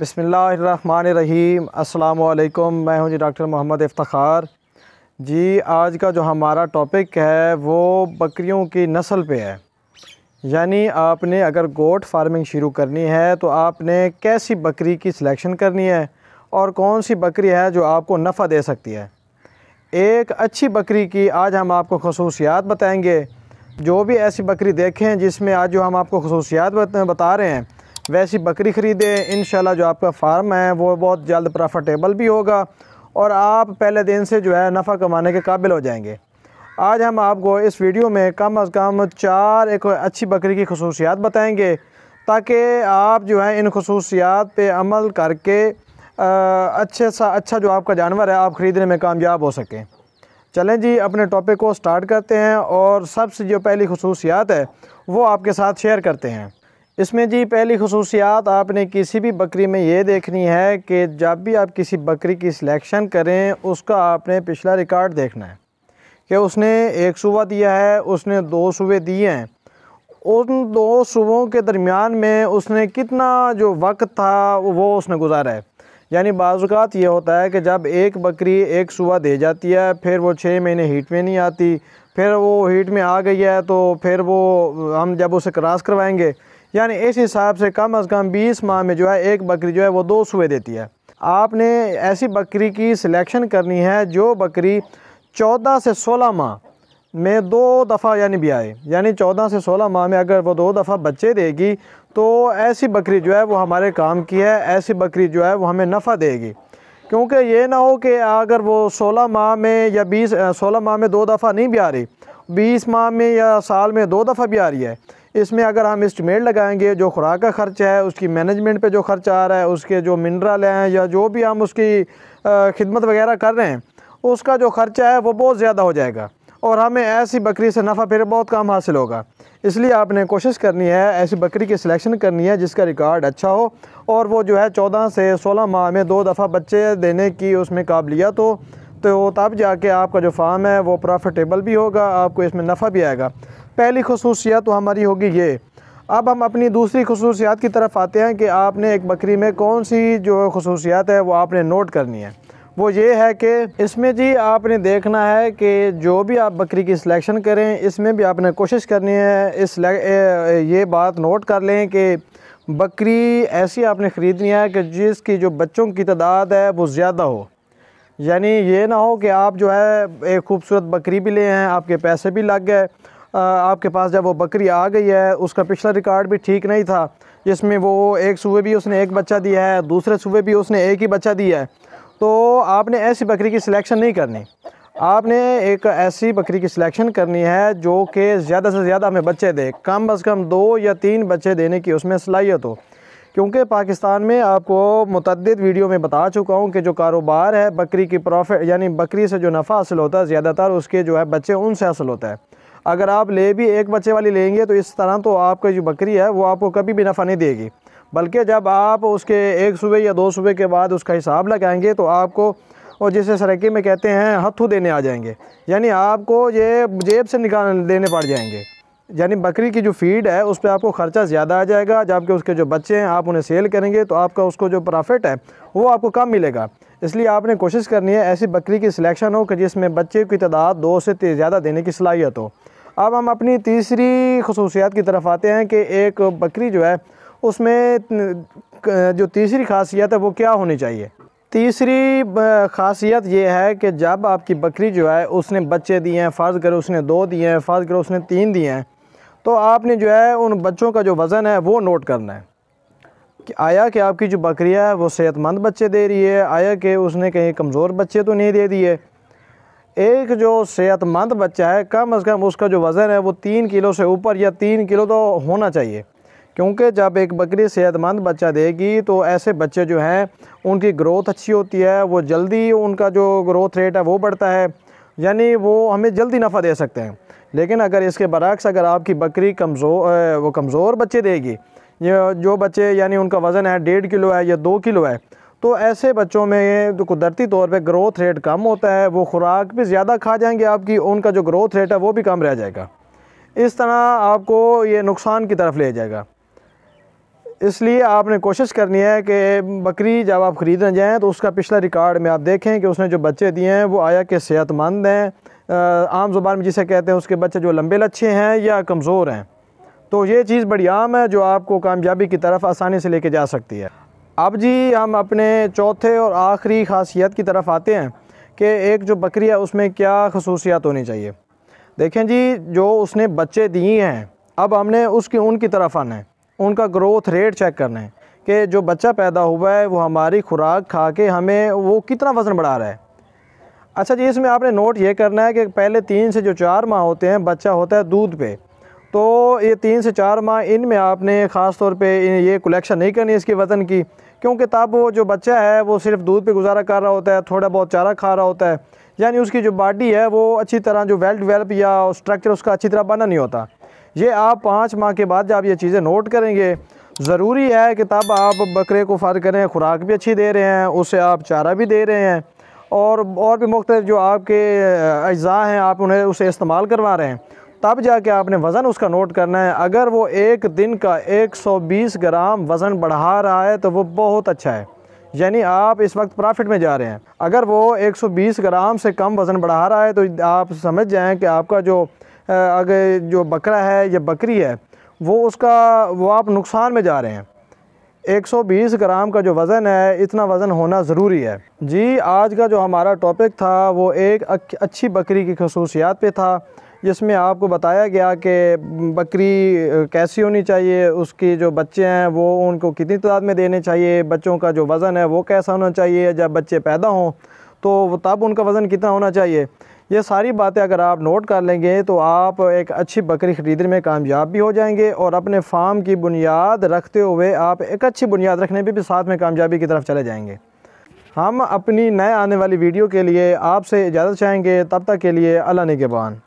बसमीम् अल्लाम मैं हूं जी डॉक्टर मोहम्मद इफ्तार जी आज का जो हमारा टॉपिक है वो बकरियों की नस्ल पे है यानी आपने अगर गोट फार्मिंग शुरू करनी है तो आपने कैसी बकरी की सिलेक्शन करनी है और कौन सी बकरी है जो आपको नफ़ा दे सकती है एक अच्छी बकरी की आज हम आपको खसूसियात बताएँगे जो भी ऐसी बकरी देखें जिसमें आज जो हम आपको खसूसियात बता रहे हैं वैसी बकरी ख़रीदें इन जो आपका फार्म है वो बहुत जल्द प्रॉफिटेबल भी होगा और आप पहले दिन से जो है नफ़ा कमाने के काबिल हो जाएंगे आज हम आपको इस वीडियो में कम अज़ कम चार एक अच्छी बकरी की खसूसियात बताएँगे ताकि आप जो है इन खसूसियात पर अमल करके आ, अच्छे सा अच्छा जो आपका जानवर है आप ख़रीदने में कामयाब हो सकें चलें जी अपने टॉपिक को स्टार्ट करते हैं और सबसे जो पहली खसूसियात है वो आपके साथ शेयर करते हैं इसमें जी पहली खसूसियात आपने किसी भी बकरी में ये देखनी है कि जब भी आप किसी बकरी की सिलेक्शन करें उसका आपने पिछला रिकॉर्ड देखना है कि उसने एक सूबा दिया है उसने दो सूबे दिए हैं उन दो सूबों के दरमियान में उसने कितना जो वक्त था वो उसने गुजारा है यानी बाज़ात ये होता है कि जब एक बकरी एक सूबा दे जाती है फिर वो छः महीने हीट में नहीं आती फिर वो हीट में आ गई है तो फिर वो हम जब उसे क्रॉस करवाएंगे यानी इस हिसाब से कम अज़ कम बीस माह में जो है एक बकरी जो है वो दो सूए देती है आपने ऐसी बकरी की सिलेक्शन करनी है जो बकरी चौदह से सोलह माह में दो दफ़ा यानी भी आए यानी चौदह से सोलह माह में अगर वो दो दफ़ा बच्चे देगी तो ऐसी बकरी जो है वो हमारे काम की है ऐसी बकरी जो है वो हमें नफ़ा देगी क्योंकि ये ना हो कि अगर वो सोलह माह में या बीस सोलह माह में दो दफ़ा नहीं भी आ रही बीस माह में या साल में दो दफ़ा भी आ रही है इसमें अगर हम इस्टीमेट लगाएंगे जो खुराक का खर्च है उसकी मैनेजमेंट पे जो खर्च आ रहा है उसके जो मिनरल हैं या जो भी हम उसकी खिदमत वगैरह कर रहे हैं उसका जो खर्चा है वो बहुत ज़्यादा हो जाएगा और हमें ऐसी बकरी से नफ़ा फिर बहुत कम हासिल होगा इसलिए आपने कोशिश करनी है ऐसी बकरी की सिलेक्शन करनी है जिसका रिकॉर्ड अच्छा हो और वो जो है चौदह से सोलह माह में दो दफ़ा बच्चे देने की उसमें काबिलियत हो तो तब जाके आपका जो फार्म है वो प्रॉफिटेबल भी होगा आपको इसमें नफ़ा भी आएगा पहली खसूसियात तो हमारी होगी ये अब हम अपनी दूसरी खसूसियात की तरफ आते हैं कि आपने एक बकरी में कौन सी जो खसूसियात है वो आपने नोट करनी है वो ये है कि इसमें जी आपने देखना है कि जो भी आप बकरी की सिलेक्शन करें इसमें भी आपने कोशिश करनी है इस ये बात नोट कर लें कि बकरी ऐसी आपने ख़रीदनी है कि जिसकी जो बच्चों की तादाद है वो ज़्यादा हो यानी ये ना हो कि आप जो है एक खूबसूरत बकरी भी ले हैं आपके पैसे भी लग गए आपके पास जब वो बकरी आ गई है उसका पिछला रिकॉर्ड भी ठीक नहीं था जिसमें वो एक सुबह भी उसने एक बच्चा दिया है दूसरे सुबह भी उसने एक ही बच्चा दिया है तो आपने ऐसी बकरी की सिलेक्शन नहीं करनी आपने एक ऐसी बकरी की सिलेक्शन करनी है जो कि ज़्यादा से ज़्यादा हमें बच्चे दे कम अज़ कम दो या तीन बच्चे देने की उसमें सलाहियत हो क्योंकि पाकिस्तान में आपको मतद वीडियो में बता चुका हूँ कि जो कारोबार है बकरी की प्रॉफिट यानी बकरी से जो नफ़ा हासिल होता है ज़्यादातर उसके जो है बच्चे उनसे हासिल होता है अगर आप ले भी एक बच्चे वाली लेंगे तो इस तरह तो आपका जो बकरी है वो आपको कभी भी नफ़ा नहीं देगी बल्कि जब आप उसके एक सुबह या दो सुबह के बाद उसका हिसाब लगाएंगे तो आपको और जिसे सरकी में कहते हैं हथू देने आ जाएंगे यानी आपको ये जेब से निकाल देने पड़ जाएंगे यानी बकरी की जो फीड है उस पर आपको ख़र्चा ज़्यादा आ जाएगा जबकि उसके जो बच्चे हैं आप उन्हें सेल करेंगे तो आपका उसको जो प्रॉफिट है वो आपको कम मिलेगा इसलिए आपने कोशिश करनी है ऐसी बकरी की सिलेक्शन हो कि जिसमें बच्चे की तादाद दो से ज़्यादा देने की सलाहियत हो अब हम अपनी तीसरी खसूसियात की तरफ आते हैं कि एक बकरी जो है उसमें जो तीसरी खासियत है वो क्या होनी चाहिए तीसरी खासियत ये है कि जब आपकी बकरी जो है उसने बच्चे दिए हैं फ़र्ज़ करो उसने दो दिए हैं फ़र्ज़ करो उसने तीन दिए हैं तो आपने जो है उन बच्चों का जो वज़न है वो नोट करना है कि आया कि आपकी जो बकरियाँ है वो सेहतमंद बच्चे दे रही है आया कि उसने कहीं कमज़ोर बच्चे तो नहीं दे दिए एक जो सेहतमंद बच्चा है कम अज़ कम उसका जो वज़न है वो तीन किलो से ऊपर या तीन किलो तो होना चाहिए क्योंकि जब एक बकरी सेहतमंद बच्चा देगी तो ऐसे बच्चे जो हैं उनकी ग्रोथ अच्छी होती है वो जल्दी उनका जो ग्रोथ रेट है वो बढ़ता है यानी वो हमें जल्दी नफ़ा दे सकते हैं लेकिन अगर इसके बरक्स अगर आपकी बकरी कमज़ोर वो कमज़ोर बच्चे देगी जो बच्चे यानी उनका वज़न है डेढ़ किलो है या दो किलो है तो ऐसे बच्चों में तो कुदरती तौर पे ग्रोथ रेट कम होता है वो खुराक भी ज़्यादा खा जाएंगे आपकी उनका जो ग्रोथ रेट है वो भी कम रह जाएगा इस तरह आपको ये नुकसान की तरफ ले जाएगा इसलिए आपने कोशिश करनी है कि बकरी जब आप ख़रीदने जाएँ तो उसका पिछला रिकॉर्ड में आप देखें कि उसने जो बच्चे दिए हैं वो आया कि सेहतमंद हैं आम ज़ुबान में जिसे कहते हैं उसके बच्चे जो लंबे लच्छे हैं या कमज़ोर हैं तो ये चीज़ बड़ी आम है जो आपको कामयाबी की तरफ आसानी से लेके जा सकती है अब जी हम अपने चौथे और आखिरी खासियत की तरफ आते हैं कि एक जो बकरी है उसमें क्या खसूसियात होनी चाहिए देखें जी जो उसने बच्चे दिए हैं अब हमने उसकी उनकी तरफ आना है उनका ग्रोथ रेट चेक करना है कि जो बच्चा पैदा हुआ है वो हमारी खुराक खा के हमें वो कितना वज़न बढ़ा रहा है अच्छा जी इसमें आपने नोट ये करना है कि पहले तीन से जो चार माह होते हैं बच्चा होता है दूध पे तो ये तीन से चार माह इन में आपने ख़ास तौर पर ये कलेक्शन नहीं करनी इसके वज़न की क्योंकि तब वो जो बच्चा है वो सिर्फ दूध पे गुजारा कर रहा होता है थोड़ा बहुत चारा खा रहा होता है यानी उसकी जो बॉडी है वो अच्छी तरह जो वेल डिवेल्प या स्ट्रक्चर उसका अच्छी तरह बना नहीं होता ये आप पाँच माह के बाद जब ये चीज़ें नोट करेंगे ज़रूरी है कि तब आप बकरे को फर करें खुराक भी अच्छी दे रहे हैं उसे आप चारा भी दे रहे हैं और और भी मुख्तलिफ जो आपके अज्जा हैं आप उन्हें उसे इस्तेमाल करवा रहे हैं तब जाके आपने वज़न उसका नोट करना है अगर वो एक दिन का 120 ग्राम वज़न बढ़ा रहा है तो वो बहुत अच्छा है यानी आप इस वक्त प्रॉफिट में जा रहे हैं अगर वो 120 ग्राम से कम वज़न बढ़ा रहा है तो आप समझ जाएं कि आपका जो अगर जो बकरा है या बकरी है वो उसका वो आप नुकसान में जा रहे हैं 120 ग्राम का जो वज़न है इतना वज़न होना ज़रूरी है जी आज का जो हमारा टॉपिक था वो एक अच्छी बकरी की खसूसियात पे था जिसमें आपको बताया गया कि बकरी कैसी होनी चाहिए उसकी जो बच्चे हैं वो उनको कितनी तादाद में देने चाहिए बच्चों का जो वज़न है वो कैसा होना चाहिए जब बच्चे पैदा हों तो तब उनका वज़न कितना होना चाहिए ये सारी बातें अगर आप नोट कर लेंगे तो आप एक अच्छी बकरी ख़रीदने में कामयाब भी हो जाएंगे और अपने फार्म की बुनियाद रखते हुए आप एक अच्छी बुनियाद रखने पर भी, भी साथ में कामयाबी की तरफ चले जाएँगे हम अपनी नए आने वाली वीडियो के लिए आपसे इजाज़त चाहेंगे तब तक के लिए अल्लाह ने के बान